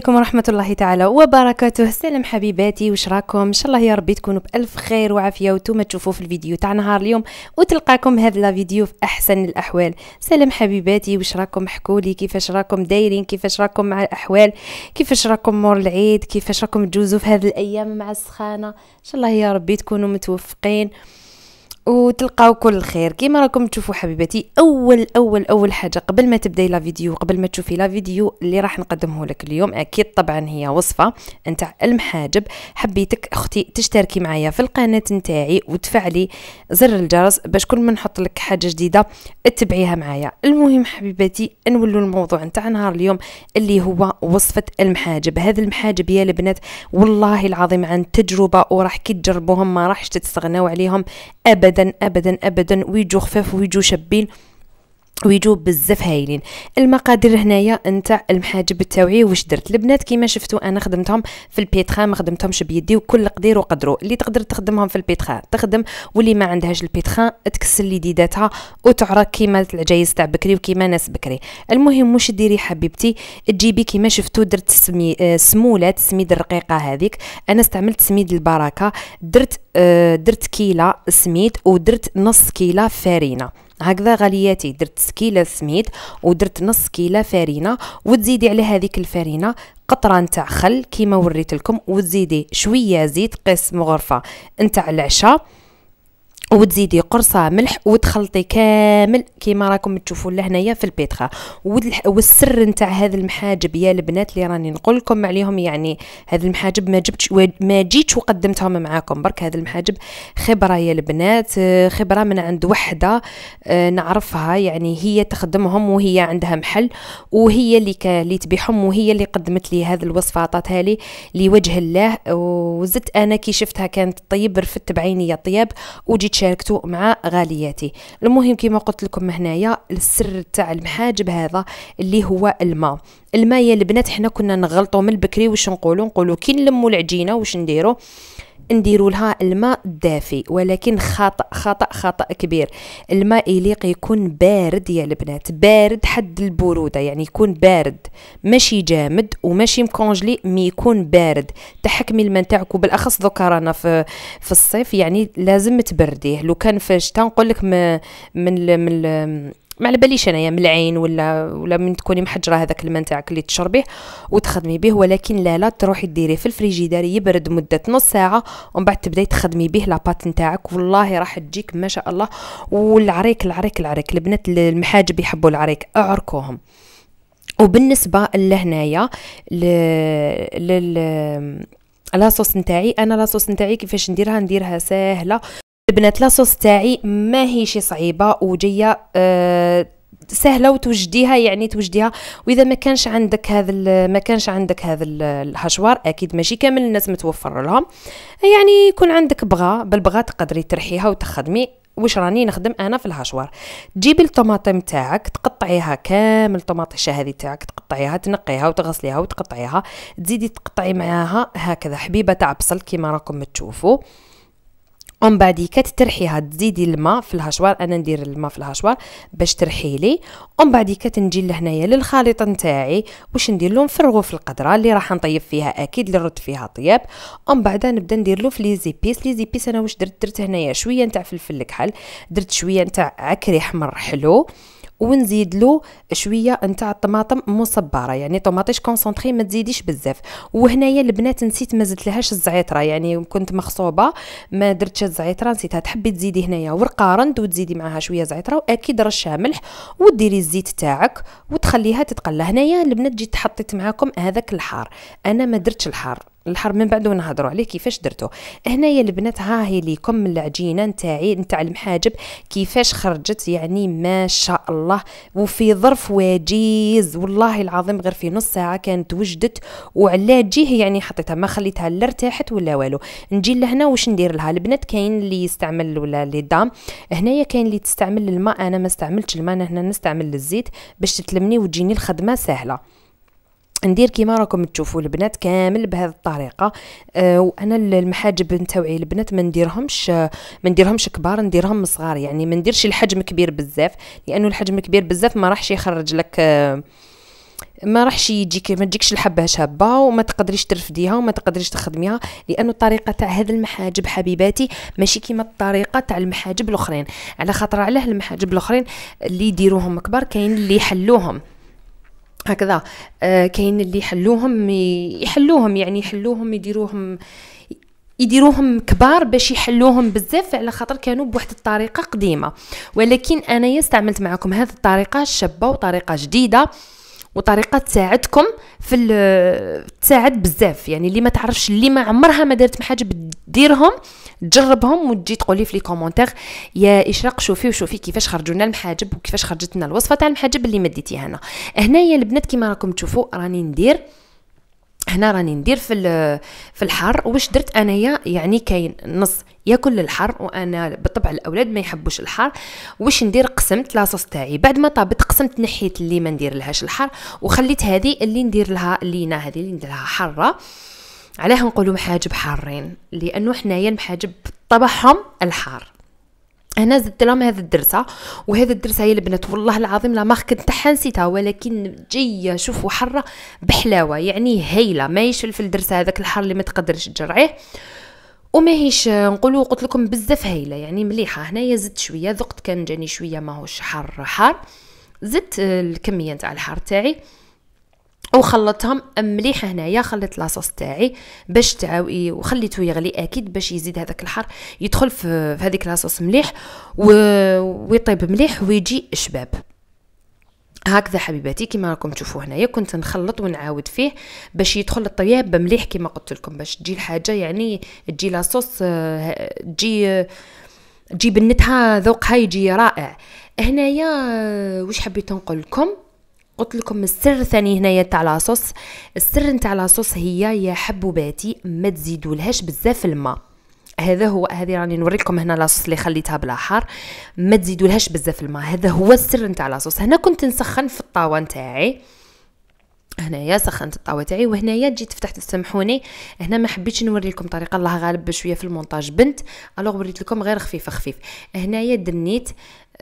عليكم ورحمة الله تعالى وبركاته السلام حبيباتي وش راكم ان شاء الله يا ربي تكونوا بالف خير وعافية وتوما تشوفوا في الفيديو تاع نهار اليوم وتلقاكم هذا الفيديو في احسن الاحوال سلام حبيباتي وش راكم حكولي كيفاش راكم دايرين كيفاش راكم مع الاحوال كيفاش راكم مور العيد كيفاش راكم تجوزوا في هذه الايام مع السخانة ان شاء الله يا ربي تكونوا متوفقين وتلقاو كل خير كيما راكم تشوفوا حبيباتي اول اول اول حاجه قبل ما تبداي لا فيديو قبل ما تشوفي لا فيديو اللي راح نقدمه لك اليوم اكيد طبعا هي وصفه نتاع المحاجب حبيتك اختي تشتركي معايا في القناه نتاعي وتفعلي زر الجرس باش كل ما نحط لك حاجه جديده تتبعيها معايا المهم حبيباتي نولوا الموضوع نتاع نهار اليوم اللي هو وصفه المحاجب هذا المحاجب يا البنات والله العظيم عن تجربه وراح كي تجربوهم ما راحش تستغناو عليهم ابدا ابدا ابدا ابدا ويجو خفاف ويجو شابين ويجوب بزاف هايلين المقادير هنايا نتاع المحاجب التوعي واش درت البنات كيما شفتوا انا خدمتهم في البيتخا ما خدمتهمش بيدي وكل قدير وقدروا اللي تقدر تخدمهم في البيتخا تخدم واللي ما عندهاش البيتخا تكسل لي ديداتها وتعرق كيما العجايز تاع بكري وكيما ناس بكري المهم واش ديري حبيبتي تجيبي كيما شفتوا درت سمي آه، سموله السميد الرقيقه هذيك انا استعملت سميد البركه درت آه، درت كيله سميد ودرت نص كيله فارينه هكذا غلياتي درت سكيله سميد ودرت نص كيله فرينه وتزيدي على هذيك الفرينه قطره نتاع خل كيما وريت لكم وتزيدي شويه زيت قسم غرفه نتاع العشاء وتزيدي قرصه ملح وتخلطي كامل كيما راكم تشوفوا لهنايا في البيتخا والسر نتاع هذا المحاجب يا البنات اللي راني نقول لكم عليهم يعني هذا المحاجب ما جبتش ما جيتش وقدمتهم معاكم برك هذا المحاجب خبره يا البنات آه، خبره من عند وحده آه، نعرفها يعني هي تخدمهم وهي عندها محل وهي اللي اللي تبيعهم وهي اللي قدمت لي هذه الوصفه عطاتها لي لوجه الله وزدت انا كي شفتها كانت طيب رفدت بعيني يا طياب وجيت تشاركتوا مع غالياتي المهم كما قلت لكم هنايا السر تاع المحاجب هذا اللي هو الماء الماء يا البنات حنا كنا نغلطوا من البكري واش نقولوا نقولوا كي نلموا العجينه واش نديروا نديروا لها الماء الدافي ولكن خطا خطا خطا كبير الماء يليق يكون بارد يا البنات بارد حد البروده يعني يكون بارد ماشي جامد وماشي مكونجلي مي يكون بارد تحكمي الماء نتاعك وبالاخص دوكا رانا في في الصيف يعني لازم تبرديه لو كان في الشتاء نقول لك من من, من ما على باليش انايا ملعين ولا ولا من تكوني محجره هذاك الماء تاعك اللي تشربيه وتخدمي به ولكن لا لا تروحي ديريه في الفريجيدار يبرد مده نص ساعه ومن بعد تبداي تخدمي به لاباط نتاعك والله راح تجيك ما شاء الله والعريك العريك العريك البنات المحاجب يحبوا العريك اعركوهم وبالنسبه لهنايا لل لاصوص نتاعي انا لاصوص نتاعي كيفاش نديرها نديرها ساهله البنات لاصوص تاعي ماهيش صعيبه وجايه أه سهله وتوجديها يعني توجديها واذا ما كانش عندك هذا ما كانش عندك هذا الحشوار اكيد ماشي كامل الناس متوفر لهم يعني يكون عندك بغا بالبغا تقدري ترحيها وتخدمي واش راني نخدم انا في الهشوار تجيبي الطماطم تاعك تقطعيها كامل الطماطيشه هذه تاعك تقطعيها تنقيها وتغسليها وتقطعيها تزيدي تقطعي معاها هكذا حبيبه تاع بصل كيما راكم تشوفوا اون بعدي كترحيها تزيدي الماء في الهشوار انا ندير الماء في الهشوار باش ترحي لي اون بعدي كتنجي لهنايا للخليط نتاعي واش ندير له نفرغو في القدره اللي راح نطيب فيها اكيد اللي نرد فيها طياب اون بعدا نبدا ندير له في لي زيبيس لي زيبيس انا واش درت درت هنايا شويه نتاع فلفل الكحل درت شويه نتاع عكري احمر حلو ونزيد له شويه نتاع الطماطم مصبره يعني طوماطيش كونسونطري ما تزيديش بزاف وهنايا البنات نسيت ما زدتلهاش الزعتره يعني كنت مخصوبه ما درتش الزعتره نسيتها تحبي تزيدي هنايا ورقه رند وتزيدي معاها شويه زعتره واكيد رشها ملح وديري الزيت تاعك وتخليها تتقلى هنايا البنات جيت حطيت معاكم هذاك الحار انا ما درتش الحار الحرب من بعد ونهضروا عليه كيفاش درتو هنايا البنات ها هي ليكم العجينه نتاعي نتاع المحاجب كيفاش خرجت يعني ما شاء الله وفي ظرف وجيز والله العظيم غير في نص ساعه كانت وجدت وعلى جيه يعني حطيتها ما خليتها لا ارتاحت ولا والو نجي لهنا واش ندير لها البنات كاين اللي يستعمل ولا لي دام هنايا كاين اللي تستعمل الماء انا ما استعملتش الماء انا هنا نستعمل الزيت باش تتلمني وتجيني الخدمه سهله ندير كيما راكم تشوفوا البنات كامل بهذه الطريقه آه، وانا المحاجب نتاوعي البنات ما نديرهمش آه، ما نديرهمش كبار نديرهم صغار يعني ما نديرش الحجم كبير بزاف لانه الحجم الكبير بزاف ما راحش يخرج لك آه، ما راحش يجيك ما تجيكش الحبه شابه وما تقدريش ترفديها وما تقدريش تخدميها لانه الطريقه تاع هذا المحاجب حبيباتي ماشي كيما الطريقه تاع المحاجب الاخرين على خاطر علاه المحاجب الاخرين اللي يديروهم كبار كاين اللي يحلوهم هكذا آه كاين اللي يحلوهم يحلوهم يعني يحلوهم يديروهم يديروهم كبار باش يحلوهم بزاف على خاطر كانوا بواحد الطريقه قديمه ولكن انايا استعملت معكم هذه الطريقه الشابه وطريقه جديده وطريقه تساعدكم في تساعد بزاف يعني اللي ما تعرفش اللي ما عمرها ما دارت محاجب ديرهم تجربهم وتجي تقولي في لي كومونتير يا اشراق شوفي وشوفي كيفاش خرجوا لنا المحاجب وكيفاش خرجت لنا الوصفه تاع المحاجب اللي مديتيها هنا هنايا البنات كيما راكم تشوفوا راني ندير هنا راني ندير في في الحر واش درت انايا يعني كاين نص ياكل الحر وانا بالطبع الاولاد ما يحبوش الحر واش ندير قسمت لاصوص تاعي بعد ما طابت قسمت نحيت اللي ما ندير لهاش الحر وخليت هذه اللي ندير لها لينا هذه اللي ندير لها حاره علاه نقولوا محاجب حارين لانه حنايا المحاجب طبعهم الحار هنا زدت لهم هذه الدرسه وهذه الدرسه هي البنات والله العظيم لا مارك تاعها نسيتها ولكن جايه شوفوا حره بحلاوه يعني هايله يشفل في الدرسه هذاك الحر اللي ما تقدرش تجرعيه وماهيش آه، نقولوا قلت لكم بزاف هايله يعني مليحه هنايا زدت شويه ذقت كان جاني شويه ماهوش حار حار زدت آه، الكميه نتاع الحار تاعي وخلطتهم مليح هنايا خليت لاصوص تاعي باش تعاوي وخليته يغلي اكيد باش يزيد هذاك الحر يدخل في هذيك لاصوص مليح ويطيب مليح ويجي شباب هكذا حبيباتي كما راكم تشوفوا هنايا كنت نخلط ونعاود فيه باش يدخل الطياب مليح كما قلت لكم باش تجي الحاجه يعني تجي لاصوص آه، تجي آه، تجي بنتها ذوقها يجي رائع هنايا آه، واش حبيت نقول لكم قلت لكم السر ثاني هنايا تاع لاصوص السر نتاع لاصوص هي يا حبوباتي ما تزيدولهاش بزاف الماء هذا هو هذه راني نوريكم هنا لاصوص اللي خليتها بلا حار ما تزيدولهاش بزاف الماء هذا هو السر نتاع لاصوص هنا كنت نسخن في الطاوه نتاعي هنايا سخنت الطاوه تاعي وهنايا جيت فتحت سامحوني هنا ما حبيتش نوري لكم طريقه الله غالب شويه في المونتاج بنت الوغ وريت لكم غير خفيف خفيف هنايا دنيت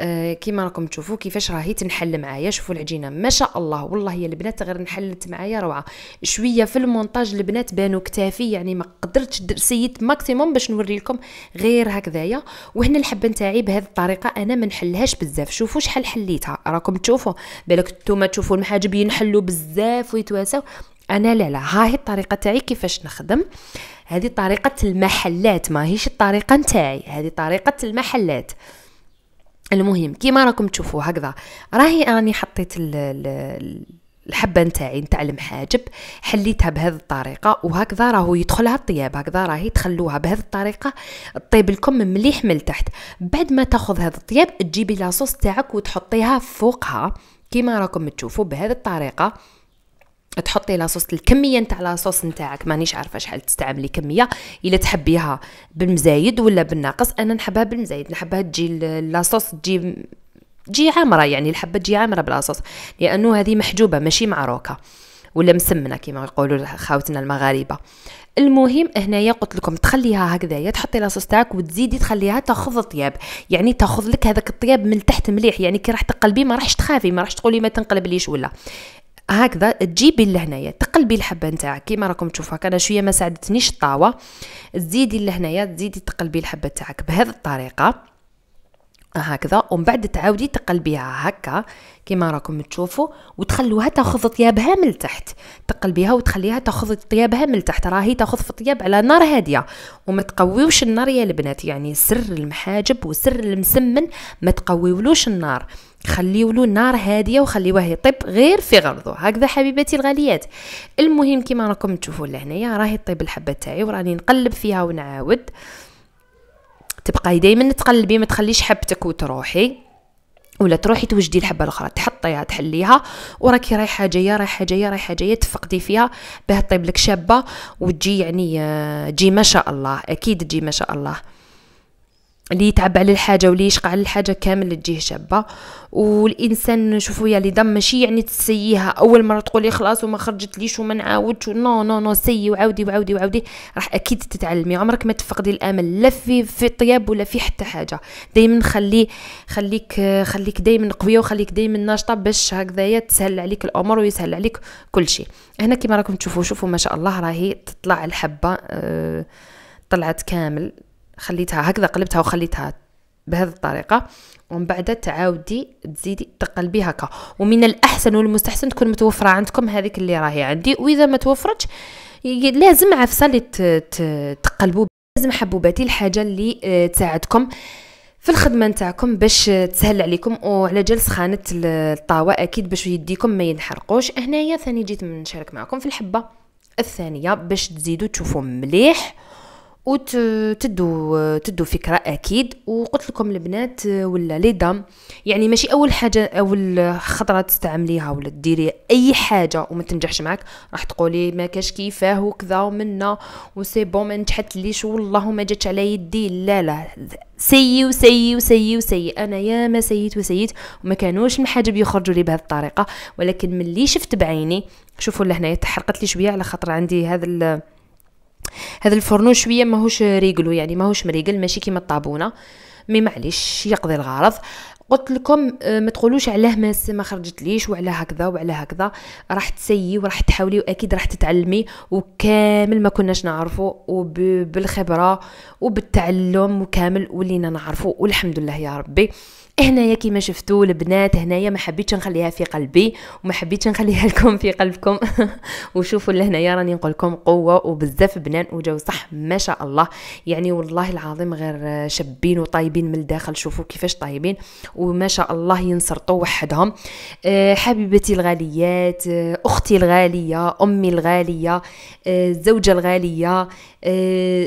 آه، كيما راكم تشوفوا كيفاش راهي تنحل معايا شوفوا العجينه ما شاء الله والله هي البنات غير نحلت معايا روعه شويه في المونتاج البنات بانوا كتافي يعني ما قدرتش سيت ماكسيموم باش نوري لكم غير هكذايا وهنا الحبه نتاعي بهذه الطريقه انا ما نحلهاش بزاف شوفوا شحال حليتها راكم تشوفوا بالك نتوما تشوفوا المحاجب ينحلوا بزاف ويتواسوا انا لا لا ها هي الطريقه تاعي كيفاش نخدم هذه طريقه المحلات ماهيش الطريقه نتاعي هذه طريقه المحلات المهم كيما راكم تشوفوا هكذا راهي راني حطيت الـ الـ الحبه نتاعي نتاع المحاجب حليتها بهذه الطريقه وهكذا راهو يدخلها الطياب هكذا راهي تخلوها بهذه الطريقه طيب لكم مليح من تحت بعد ما تاخذ هذا الطياب تجيبي لاصوص تاعك وتحطيها فوقها كيما راكم تشوفوا بهذه الطريقه تحطي لاصوص الكميه نتاع لاصوص نتاعك مانيش عارفه شحال تستعملي كميه الا تحبيها بالمزايد ولا بالناقص انا نحبها بالمزايد نحبها تجي لاصوص تجي تجي عامره يعني الحبه تجي عامره بلاصوص لانه هذه محجوبه ماشي معروكه ولا مسمنه كما يقولوا خاوتنا المغاربه المهم هنايا قلت لكم تخليها هكذايا تحطي لاصوص تاعك وتزيدي تخليها تاخذ طياب يعني تاخذ لك هذاك الطياب من تحت مليح يعني كي راح تقلبي ما راحش تخافي ما راحش تقولي ما تنقلب ليش ولا هكذا تجيبي لهنايا تقلبي الحبه نتاعك كيما راكم تشوفوا هكا انا شويه ما ساعدتنيش الطاوه تزيدي لهنايا تزيدي تقلبي الحبه نتاعك بهذه الطريقه هكذا ومن بعد تعاودي تقلبيها هكا كما راكم تشوفوا وتخلوها تاخذ طيابها من تحت تقلبيها وتخليها تاخذ طيابها من تحت راهي تاخذ في طياب على نار هاديه وما تقويوش النار يا البنات يعني سر المحاجب وسر المسمن ما تقويولوش النار خليوا له نار هاديه وخليوه يطيب غير في غرضه هكذا حبيباتي الغاليات المهم كما راكم تشوفوا لهنايا راهي طيب الحبه تاعي وراني نقلب فيها ونعاود تبقاي دائما تقلبي ما تخليش حبتك وتروحي ولا تروحي توجدي الحبه الاخرى تحطيها تحليها وراكي رايحه جايه رايحه جايه رايحه جايه تفقدي فيها باه طيب لك شابه وتجي يعني آه، تجي ما شاء الله اكيد تجي ما شاء الله اللي يتعب على الحاجة واللي يشقى على الحاجة كامل تجيه شابة والإنسان شوفوا يا لي دم ماشي يعني تسييها أول مرة تقولي خلاص وما خرجت ليش وما نعاودش نو نو نو سيي وعاودي وعاودي وعاودي راح أكيد تتعلمي عمرك ما تفقدي الأمل لا في في الطياب ولا في حتى حاجة دايما خلي خليك خليك دايما قوية وخليك دايما ناشطة باش هكذايا تسهل عليك الأمور ويسهل عليك كل شيء هنا كما راكم تشوفوا شوفوا ما شاء الله راهي تطلع الحبة أه طلعت كامل خليتها هكذا قلبتها وخليتها بهذه الطريقه ومن بعد تعاودي تزيدي تقلبي هكا ومن الاحسن والمستحسن تكون متوفره عندكم هذيك اللي راهي عندي واذا ما توفرتش لازم عفسه اللي تقلبوا لازم حبوباتي الحاجه اللي آه، تساعدكم في الخدمه نتاعكم باش تسهل عليكم وعلى جال سخانه الطاوه اكيد باش يديكم ما ينحرقوش هنايا ثاني جيت نشارك معكم في الحبه الثانيه باش تزيدوا تشوفوا مليح وتدو تدو فكره اكيد وقلت لكم البنات ولا لي دام يعني ماشي اول حاجه اول خطره تستعمليها ولا ديري اي حاجه وما تنجحش معك راح تقولي ما كاش كيفاه وكذا ومنا وسي بون ما نجحت ليش والله ما جاتش على يدي لا لا سي وسي وسي وسي انا يا ما سيت وسيت وما كانوش من حاجه بيخرجوا لي بهذه الطريقه ولكن ملي شفت بعيني شوفوا لهنايا تحرقت لي شويه على خاطر عندي هذا هذا الفرنو شويه ماهوش ريغلو يعني ماهوش مريقل ماشي كيما الطابونه مي معليش يقضي الغرض قلت لكم آه، ما تقولوش علاه ما ما خرجت ليش وعلى هكذا وعلى هكذا راح تسيي وراح تحاولي واكيد راح تتعلمي وكامل ما كناش نعرفه وبالخبره وبالتعلم وكامل ولينا نعرفه والحمد لله يا ربي هنايا كيما شفتوا البنات هنايا ما حبيتش نخليها في قلبي وما حبيتش نخليها لكم في قلبكم وشوفوا لهنايا راني نقول لكم قوه وبزاف بنان وجاو صح ما شاء الله يعني والله العظيم غير شابين وطايبين من الداخل شوفوا كيفاش طايبين وما شاء الله ينصرطوا وحدهم آه، حبيبتي الغاليات آه، اختي الغاليه امي الغاليه آه، الزوجه الغاليه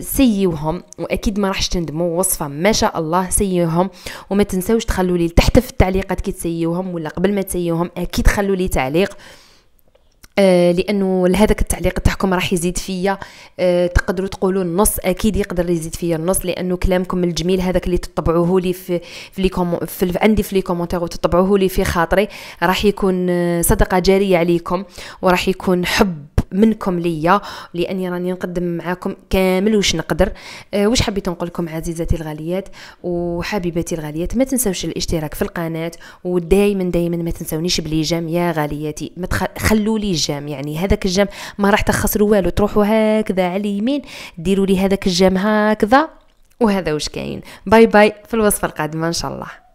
سيوهم واكيد ما راحش تندموا وصفه ما شاء الله سيوهم وما تنساوش خلوا لي تحت في التعليقات كي تسيوهم ولا قبل ما تسيوهم اكيد خلوا لي تعليق آه، لانه لهذاك التعليق تاعكم راح يزيد فيا آه، تقدروا تقولوا النص اكيد يقدر يزيد فيا النص لانه كلامكم الجميل هذاك اللي تطبعوه لي في في لي كومو في عندي في لي كومونتير وتطبعوه لي في خاطري راح يكون آه، صدقه جاريه عليكم وراح يكون حب منكم ليا لاني راني نقدم معاكم كامل واش نقدر أه واش حبيت نقول لكم عزيزتي الغاليات وحبيباتي الغاليات ما تنساوش الاشتراك في القناه ودائما دائما ما تنساونيش بلي جام يا غالياتي ما تخلوا لي الجام يعني هذاك الجام ما راح تخسروا والو تروحوا هكذا على اليمين ديروا لي هذاك الجام هكذا وهذا واش كاين باي باي في الوصفه القادمه ان شاء الله